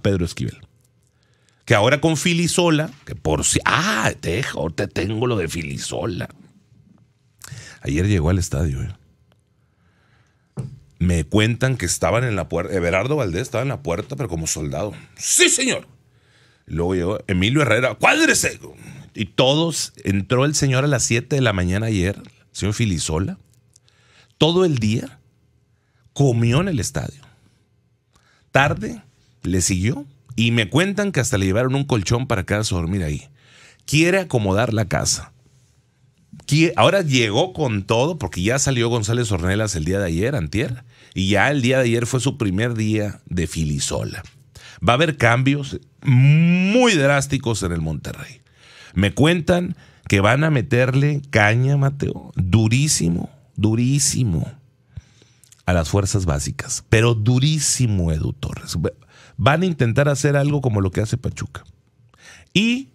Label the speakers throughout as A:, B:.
A: Pedro Esquivel. Que ahora con Filisola, que por si. ¡Ah! Te, te tengo lo de Filisola. Ayer llegó al estadio. Eh. Me cuentan que estaban en la puerta. Everardo Valdés estaba en la puerta, pero como soldado. ¡Sí, señor! Luego llegó Emilio Herrera. ¡Cuádrese! Y todos. Entró el señor a las 7 de la mañana ayer, el señor Filisola. Todo el día comió en el estadio. Tarde le siguió y me cuentan que hasta le llevaron un colchón para quedarse a dormir ahí. Quiere acomodar la casa. ahora llegó con todo porque ya salió González Ornelas el día de ayer, antier, y ya el día de ayer fue su primer día de filisola. Va a haber cambios muy drásticos en el Monterrey. Me cuentan que van a meterle caña, Mateo, durísimo, durísimo a las fuerzas básicas. Pero durísimo, Edu Torres. Van a intentar hacer algo como lo que hace Pachuca. Y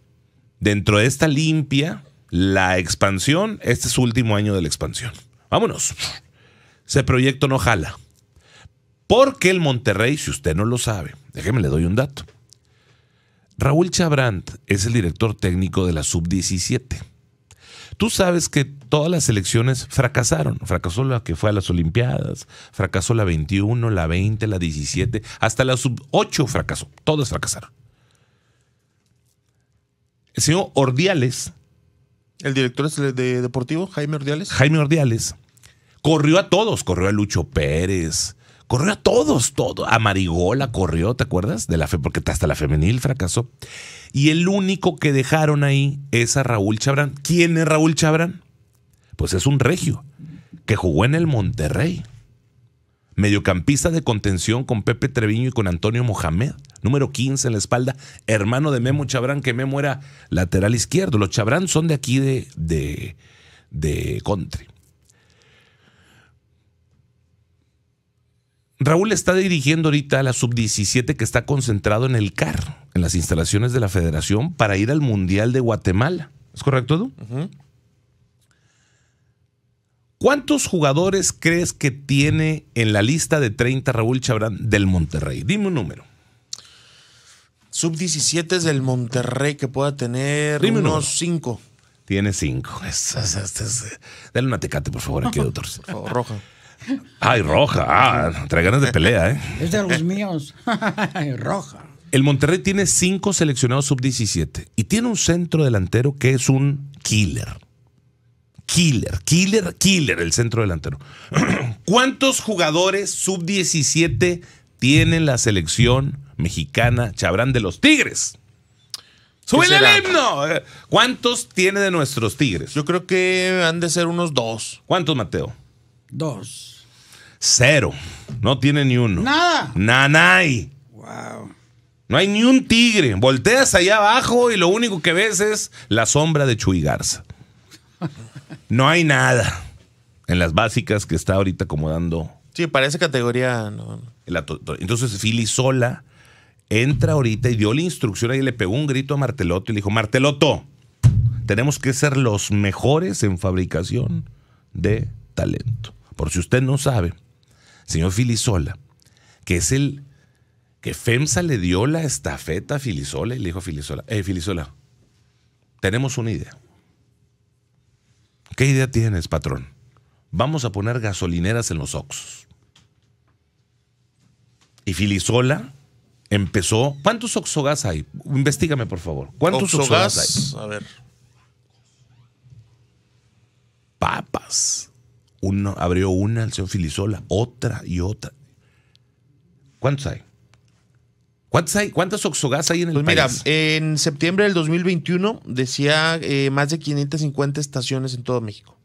A: dentro de esta limpia, la expansión, este es su último año de la expansión. Vámonos. Ese proyecto no jala. Porque el Monterrey, si usted no lo sabe, déjeme le doy un dato. Raúl Chabrant es el director técnico de la Sub-17. Tú sabes que todas las elecciones fracasaron. Fracasó la que fue a las Olimpiadas, fracasó la 21, la 20, la 17, hasta la sub 8 fracasó. Todas fracasaron. El señor Ordiales. El director de Deportivo, Jaime Ordiales. Jaime Ordiales. Corrió a todos, corrió a Lucho Pérez, Corrió a todos, todo. A Marigola corrió, ¿te acuerdas? De la fe, porque hasta la femenil fracasó. Y el único que dejaron ahí es a Raúl Chabrán. ¿Quién es Raúl Chabrán? Pues es un regio que jugó en el Monterrey. Mediocampista de contención con Pepe Treviño y con Antonio Mohamed. Número 15 en la espalda. Hermano de Memo Chabrán, que Memo era lateral izquierdo. Los Chabrán son de aquí de, de, de country. Raúl está dirigiendo ahorita a la sub-17 que está concentrado en el CAR, en las instalaciones de la federación, para ir al Mundial de Guatemala. ¿Es correcto, Edu? ¿Cuántos jugadores crees que tiene en la lista de 30 Raúl Chabrán del Monterrey? Dime un número. Sub-17 es del Monterrey que pueda tener unos 5. Tiene 5. Dale una tecate, por favor, aquí, doctor. roja. Ay, roja. Ah, trae ganas de pelea, ¿eh? Es de los míos. roja. El Monterrey tiene cinco seleccionados sub-17 y tiene un centro delantero que es un killer. Killer, killer, killer, el centro delantero. ¿Cuántos jugadores sub-17 tiene la selección mexicana Chabrán de los Tigres? ¡Súbele el himno! ¿Cuántos tiene de nuestros Tigres? Yo creo que han de ser unos dos. ¿Cuántos, Mateo? Dos. Cero. No tiene ni uno. Nada. Nanay. Wow. No hay ni un tigre. Volteas allá abajo y lo único que ves es la sombra de Chuy Garza. No hay nada en las básicas que está ahorita acomodando. Sí, parece categoría. Entonces, Philly sola entra ahorita y dio la instrucción Ahí le pegó un grito a Marteloto y le dijo: Marteloto, tenemos que ser los mejores en fabricación de talento. Por si usted no sabe, señor Filisola, que es el que FEMSA le dio la estafeta a Filisola y le dijo a Filisola, eh, Filisola, tenemos una idea. ¿Qué idea tienes, patrón? Vamos a poner gasolineras en los Oxos. Y Filisola empezó. ¿Cuántos Oxogas hay? Investígame, por favor. ¿Cuántos Oxogas, hay? A ver. Papas uno, abrió una al señor Filisola, otra y otra. ¿Cuántos hay? cuántos hay, ¿Cuántas Oxogas hay en el pues país? mira, en septiembre del 2021 decía eh, más de 550 estaciones en todo México.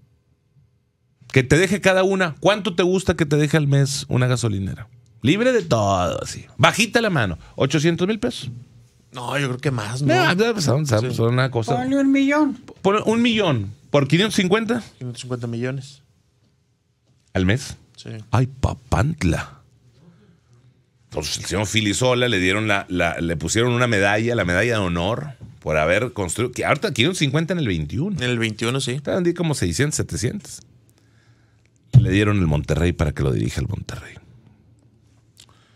A: Que te deje cada una. ¿Cuánto te gusta que te deje al mes una gasolinera? Libre de todo, así. Bajita la mano. 800 mil pesos. No, yo creo que más, ¿no? no pues, pues, Una cosa. un millón. Por un millón. ¿Por 550? 550 millones. ¿Al mes? Sí. Ay, papantla. Entonces el señor Filisola le dieron la, le pusieron una medalla, la medalla de honor por haber construido. Que ahorita un 50 en el 21. En el 21, sí. Estaban como 600, 700. Le dieron el Monterrey para que lo dirija el Monterrey.